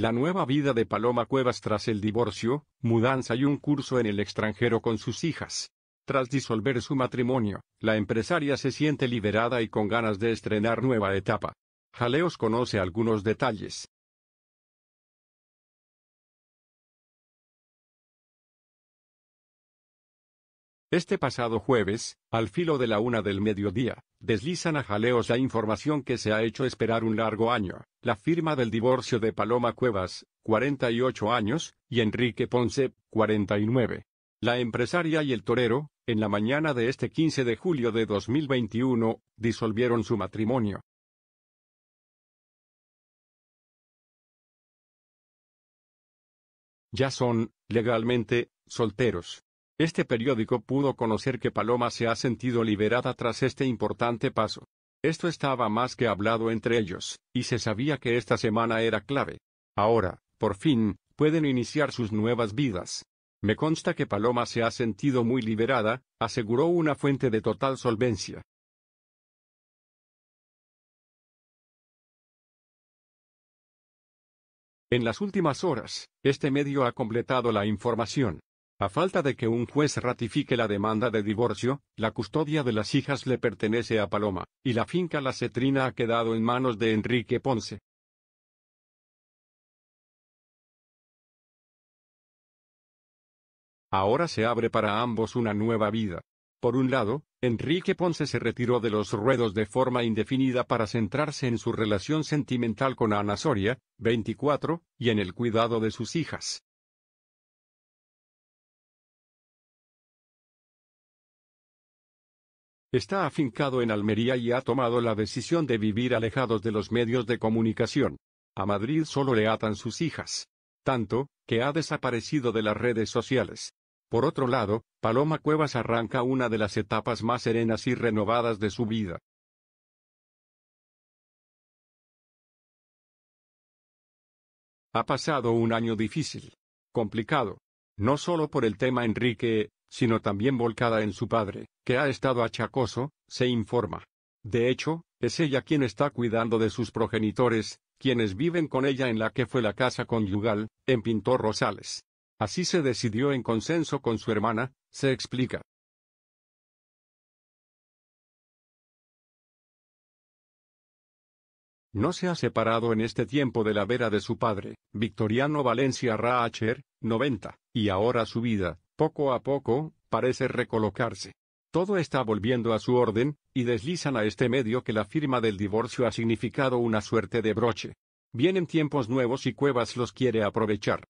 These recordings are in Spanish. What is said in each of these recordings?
La nueva vida de Paloma Cuevas tras el divorcio, mudanza y un curso en el extranjero con sus hijas. Tras disolver su matrimonio, la empresaria se siente liberada y con ganas de estrenar nueva etapa. Jaleos conoce algunos detalles. Este pasado jueves, al filo de la una del mediodía, deslizan a jaleos la información que se ha hecho esperar un largo año, la firma del divorcio de Paloma Cuevas, 48 años, y Enrique Ponce, 49. La empresaria y el torero, en la mañana de este 15 de julio de 2021, disolvieron su matrimonio. Ya son, legalmente, solteros. Este periódico pudo conocer que Paloma se ha sentido liberada tras este importante paso. Esto estaba más que hablado entre ellos, y se sabía que esta semana era clave. Ahora, por fin, pueden iniciar sus nuevas vidas. Me consta que Paloma se ha sentido muy liberada, aseguró una fuente de total solvencia. En las últimas horas, este medio ha completado la información. A falta de que un juez ratifique la demanda de divorcio, la custodia de las hijas le pertenece a Paloma, y la finca La Cetrina ha quedado en manos de Enrique Ponce. Ahora se abre para ambos una nueva vida. Por un lado, Enrique Ponce se retiró de los ruedos de forma indefinida para centrarse en su relación sentimental con Ana Soria, 24, y en el cuidado de sus hijas. Está afincado en Almería y ha tomado la decisión de vivir alejados de los medios de comunicación. A Madrid solo le atan sus hijas. Tanto, que ha desaparecido de las redes sociales. Por otro lado, Paloma Cuevas arranca una de las etapas más serenas y renovadas de su vida. Ha pasado un año difícil. Complicado. No solo por el tema Enrique, sino también volcada en su padre, que ha estado achacoso, se informa. De hecho, es ella quien está cuidando de sus progenitores, quienes viven con ella en la que fue la casa conyugal, en Pintor Rosales. Así se decidió en consenso con su hermana, se explica. No se ha separado en este tiempo de la vera de su padre, Victoriano Valencia Raacher, 90, y ahora su vida, poco a poco, parece recolocarse. Todo está volviendo a su orden, y deslizan a este medio que la firma del divorcio ha significado una suerte de broche. Vienen tiempos nuevos y Cuevas los quiere aprovechar.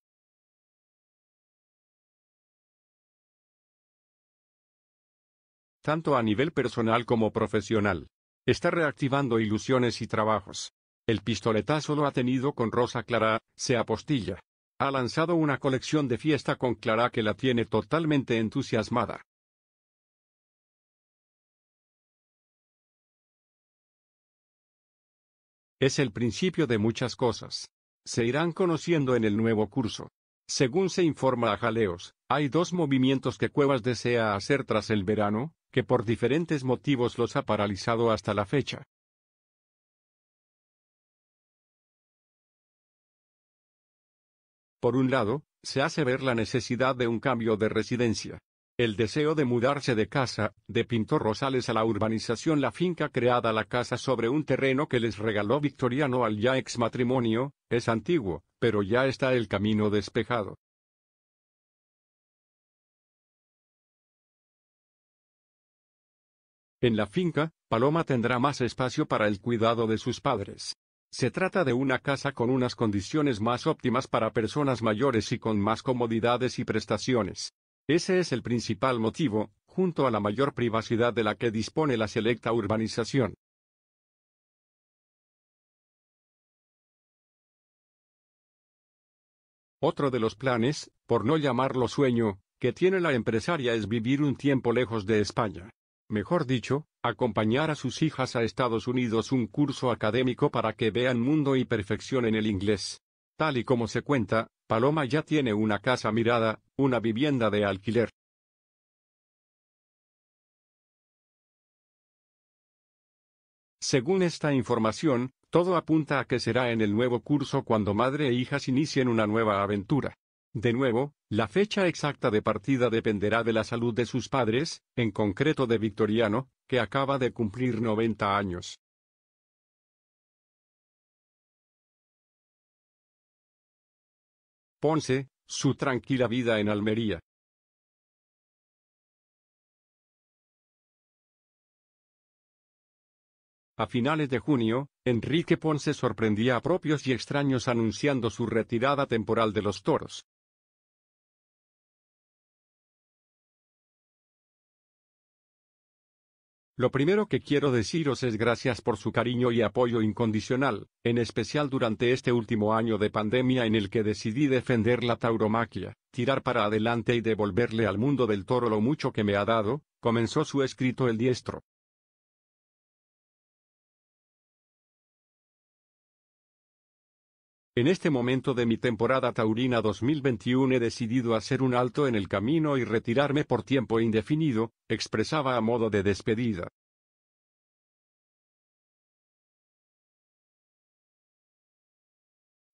Tanto a nivel personal como profesional. Está reactivando ilusiones y trabajos. El pistoletazo lo ha tenido con Rosa Clara, se apostilla ha lanzado una colección de fiesta con Clara que la tiene totalmente entusiasmada. Es el principio de muchas cosas. Se irán conociendo en el nuevo curso. Según se informa a Jaleos, hay dos movimientos que Cuevas desea hacer tras el verano, que por diferentes motivos los ha paralizado hasta la fecha. Por un lado, se hace ver la necesidad de un cambio de residencia. El deseo de mudarse de casa, de Pintor Rosales a la urbanización La finca creada la casa sobre un terreno que les regaló Victoriano al ya ex matrimonio, es antiguo, pero ya está el camino despejado. En la finca, Paloma tendrá más espacio para el cuidado de sus padres. Se trata de una casa con unas condiciones más óptimas para personas mayores y con más comodidades y prestaciones. Ese es el principal motivo, junto a la mayor privacidad de la que dispone la selecta urbanización. Otro de los planes, por no llamarlo sueño, que tiene la empresaria es vivir un tiempo lejos de España mejor dicho, acompañar a sus hijas a Estados Unidos un curso académico para que vean mundo y perfección en el inglés. Tal y como se cuenta, Paloma ya tiene una casa mirada, una vivienda de alquiler. Según esta información, todo apunta a que será en el nuevo curso cuando madre e hijas inicien una nueva aventura. De nuevo, la fecha exacta de partida dependerá de la salud de sus padres, en concreto de Victoriano, que acaba de cumplir 90 años. Ponce, su tranquila vida en Almería. A finales de junio, Enrique Ponce sorprendía a propios y extraños anunciando su retirada temporal de los toros. Lo primero que quiero deciros es gracias por su cariño y apoyo incondicional, en especial durante este último año de pandemia en el que decidí defender la tauromaquia, tirar para adelante y devolverle al mundo del toro lo mucho que me ha dado, comenzó su escrito el diestro. En este momento de mi temporada taurina 2021 he decidido hacer un alto en el camino y retirarme por tiempo indefinido, expresaba a modo de despedida.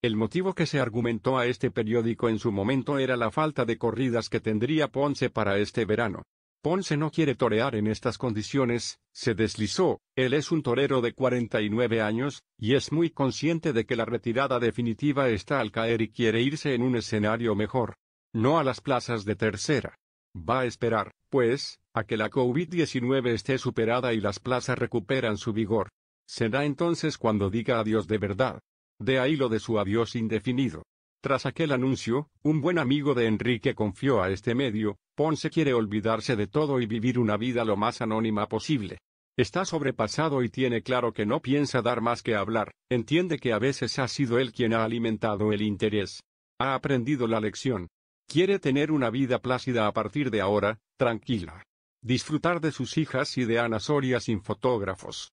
El motivo que se argumentó a este periódico en su momento era la falta de corridas que tendría Ponce para este verano. Ponce no quiere torear en estas condiciones, se deslizó, él es un torero de 49 años, y es muy consciente de que la retirada definitiva está al caer y quiere irse en un escenario mejor. No a las plazas de tercera. Va a esperar, pues, a que la COVID-19 esté superada y las plazas recuperan su vigor. Será entonces cuando diga adiós de verdad. De ahí lo de su adiós indefinido. Tras aquel anuncio, un buen amigo de Enrique confió a este medio, Ponce quiere olvidarse de todo y vivir una vida lo más anónima posible. Está sobrepasado y tiene claro que no piensa dar más que hablar, entiende que a veces ha sido él quien ha alimentado el interés. Ha aprendido la lección. Quiere tener una vida plácida a partir de ahora, tranquila. Disfrutar de sus hijas y de Ana Soria sin fotógrafos.